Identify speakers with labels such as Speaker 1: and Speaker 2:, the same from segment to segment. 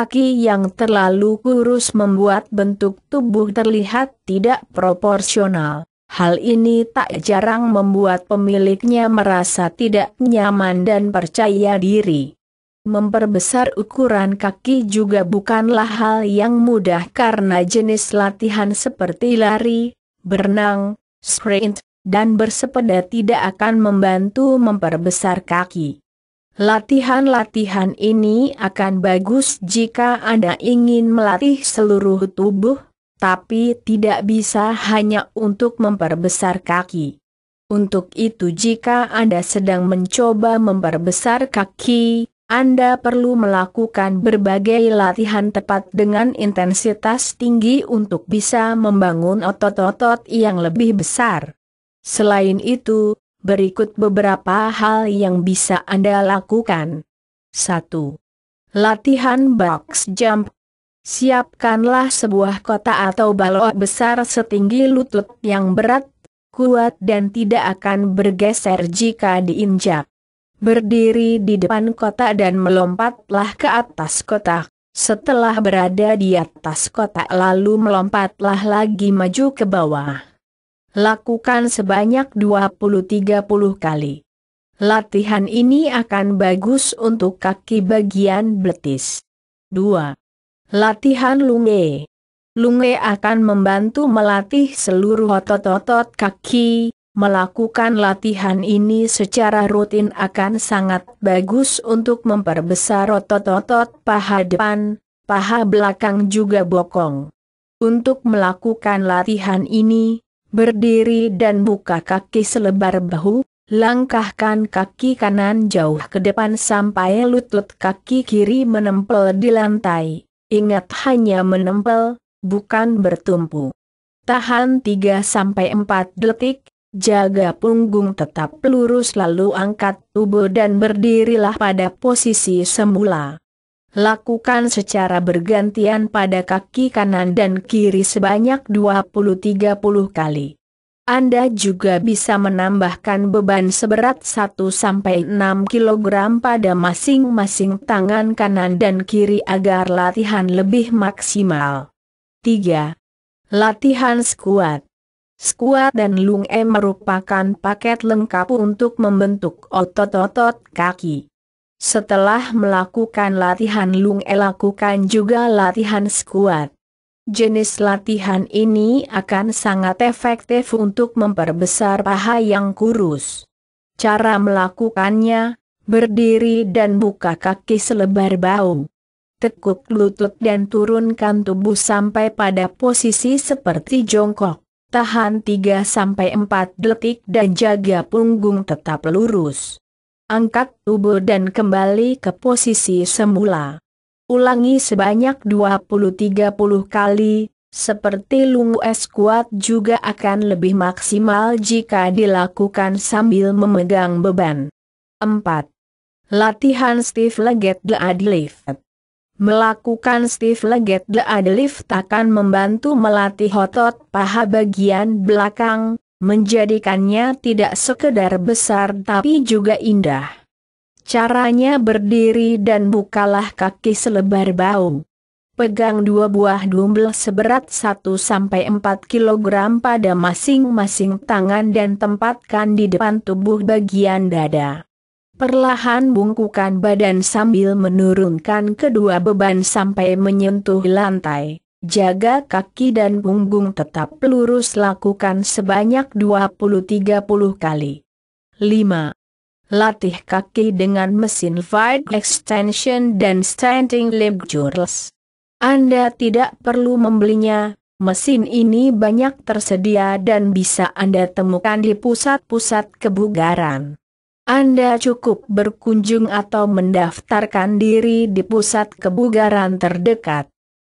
Speaker 1: Kaki yang terlalu kurus membuat bentuk tubuh terlihat tidak proporsional. Hal ini tak jarang membuat pemiliknya merasa tidak nyaman dan percaya diri. Memperbesar ukuran kaki juga bukanlah hal yang mudah karena jenis latihan seperti lari, berenang, sprint, dan bersepeda tidak akan membantu memperbesar kaki. Latihan-latihan ini akan bagus jika Anda ingin melatih seluruh tubuh, tapi tidak bisa hanya untuk memperbesar kaki. Untuk itu jika Anda sedang mencoba memperbesar kaki, anda perlu melakukan berbagai latihan tepat dengan intensitas tinggi untuk bisa membangun otot-otot yang lebih besar. Selain itu, Berikut beberapa hal yang bisa Anda lakukan. 1. Latihan box jump. Siapkanlah sebuah kota atau balok besar setinggi lutut yang berat, kuat dan tidak akan bergeser jika diinjak. Berdiri di depan kota dan melompatlah ke atas kotak. Setelah berada di atas kotak lalu melompatlah lagi maju ke bawah. Lakukan sebanyak 20-30 kali. Latihan ini akan bagus untuk kaki bagian betis. 2. Latihan lunge. Lunge akan membantu melatih seluruh otot-otot kaki. Melakukan latihan ini secara rutin akan sangat bagus untuk memperbesar otot-otot paha depan, paha belakang juga bokong. Untuk melakukan latihan ini, Berdiri dan buka kaki selebar bahu, langkahkan kaki kanan jauh ke depan sampai lutut kaki kiri menempel di lantai. Ingat hanya menempel, bukan bertumpu. Tahan 3-4 detik, jaga punggung tetap lurus lalu angkat tubuh dan berdirilah pada posisi semula. Lakukan secara bergantian pada kaki kanan dan kiri sebanyak 20-30 kali. Anda juga bisa menambahkan beban seberat 1-6 kg pada masing-masing tangan kanan dan kiri agar latihan lebih maksimal. 3. Latihan squat Squat dan lung merupakan paket lengkap untuk membentuk otot-otot kaki. Setelah melakukan latihan lung lakukan juga latihan squat. Jenis latihan ini akan sangat efektif untuk memperbesar paha yang kurus. Cara melakukannya, berdiri dan buka kaki selebar bahu. Tekuk lutut dan turunkan tubuh sampai pada posisi seperti jongkok. Tahan 3-4 detik dan jaga punggung tetap lurus angkat tubuh dan kembali ke posisi semula. Ulangi sebanyak 20-30 kali, seperti lungu es kuat juga akan lebih maksimal jika dilakukan sambil memegang beban. 4. Latihan stiff-legged The Adlift Melakukan stiff legged the deadlift akan membantu melatih otot paha bagian belakang, menjadikannya tidak sekedar besar tapi juga indah. Caranya berdiri dan bukalah kaki selebar bau. Pegang dua buah dumbbell seberat 1-4 kg pada masing-masing tangan dan tempatkan di depan tubuh bagian dada. Perlahan bungkukan badan sambil menurunkan kedua beban sampai menyentuh lantai. Jaga kaki dan punggung tetap lurus lakukan sebanyak 20-30 kali. 5. Latih kaki dengan mesin wide extension dan standing leg curls. Anda tidak perlu membelinya, mesin ini banyak tersedia dan bisa Anda temukan di pusat-pusat kebugaran. Anda cukup berkunjung atau mendaftarkan diri di pusat kebugaran terdekat.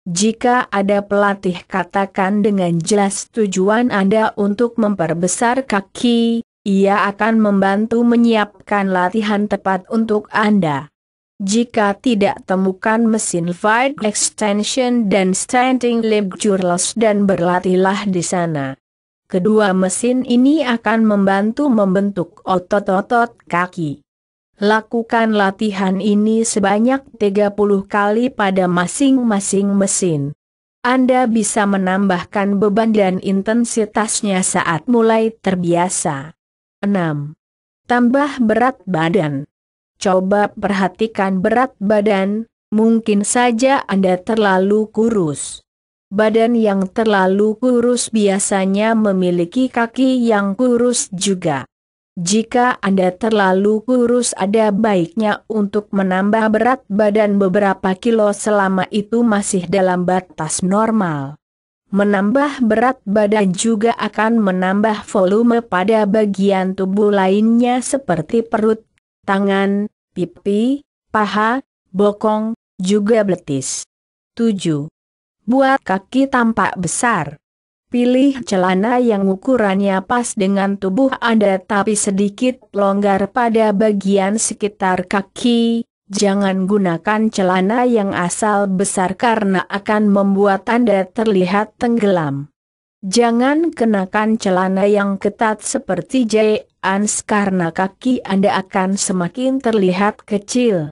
Speaker 1: Jika ada pelatih katakan dengan jelas tujuan Anda untuk memperbesar kaki, ia akan membantu menyiapkan latihan tepat untuk Anda. Jika tidak temukan mesin wide extension dan standing leg curls dan berlatihlah di sana. Kedua mesin ini akan membantu membentuk otot-otot kaki. Lakukan latihan ini sebanyak 30 kali pada masing-masing mesin. Anda bisa menambahkan beban dan intensitasnya saat mulai terbiasa. 6. Tambah berat badan. Coba perhatikan berat badan, mungkin saja Anda terlalu kurus. Badan yang terlalu kurus biasanya memiliki kaki yang kurus juga. Jika Anda terlalu kurus ada baiknya untuk menambah berat badan beberapa kilo selama itu masih dalam batas normal. Menambah berat badan juga akan menambah volume pada bagian tubuh lainnya seperti perut, tangan, pipi, paha, bokong, juga betis. 7. Buat kaki tampak besar. Pilih celana yang ukurannya pas dengan tubuh Anda tapi sedikit longgar pada bagian sekitar kaki. Jangan gunakan celana yang asal besar karena akan membuat Anda terlihat tenggelam. Jangan kenakan celana yang ketat seperti jeans karena kaki Anda akan semakin terlihat kecil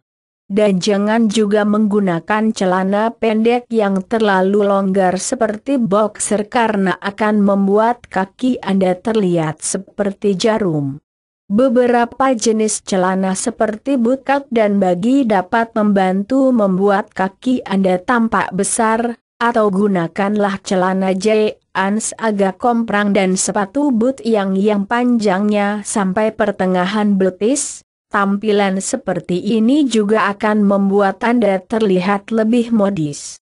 Speaker 1: dan jangan juga menggunakan celana pendek yang terlalu longgar seperti boxer karena akan membuat kaki Anda terlihat seperti jarum. Beberapa jenis celana seperti bootcut dan bagi dapat membantu membuat kaki Anda tampak besar, atau gunakanlah celana jeans agak komprang dan sepatu boot yang yang panjangnya sampai pertengahan betis, tampilan seperti ini juga akan membuat Anda terlihat lebih modis.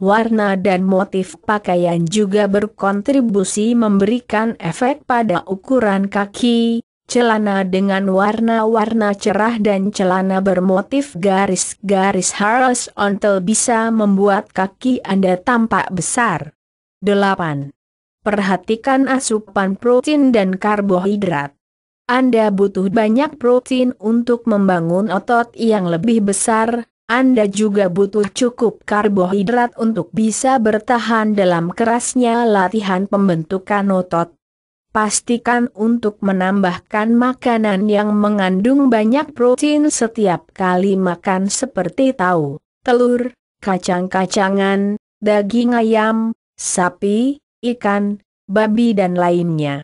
Speaker 1: Warna dan motif pakaian juga berkontribusi memberikan efek pada ukuran kaki, celana dengan warna-warna cerah dan celana bermotif garis-garis horizontal bisa membuat kaki Anda tampak besar. 8. Perhatikan asupan protein dan karbohidrat. Anda butuh banyak protein untuk membangun otot yang lebih besar, Anda juga butuh cukup karbohidrat untuk bisa bertahan dalam kerasnya latihan pembentukan otot. Pastikan untuk menambahkan makanan yang mengandung banyak protein setiap kali makan seperti tahu, telur, kacang-kacangan, daging ayam, sapi, ikan, babi dan lainnya.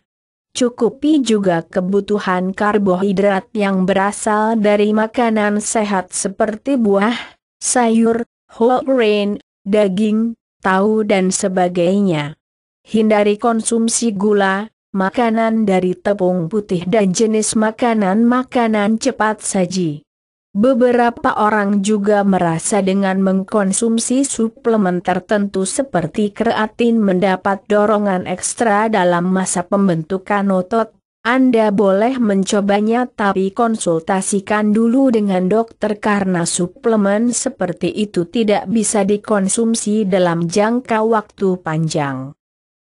Speaker 1: Cukupi juga kebutuhan karbohidrat yang berasal dari makanan sehat seperti buah, sayur, whole grain, daging, tahu dan sebagainya. Hindari konsumsi gula, makanan dari tepung putih dan jenis makanan-makanan cepat saji. Beberapa orang juga merasa dengan mengkonsumsi suplemen tertentu seperti kreatin mendapat dorongan ekstra dalam masa pembentukan otot. Anda boleh mencobanya tapi konsultasikan dulu dengan dokter karena suplemen seperti itu tidak bisa dikonsumsi dalam jangka waktu panjang.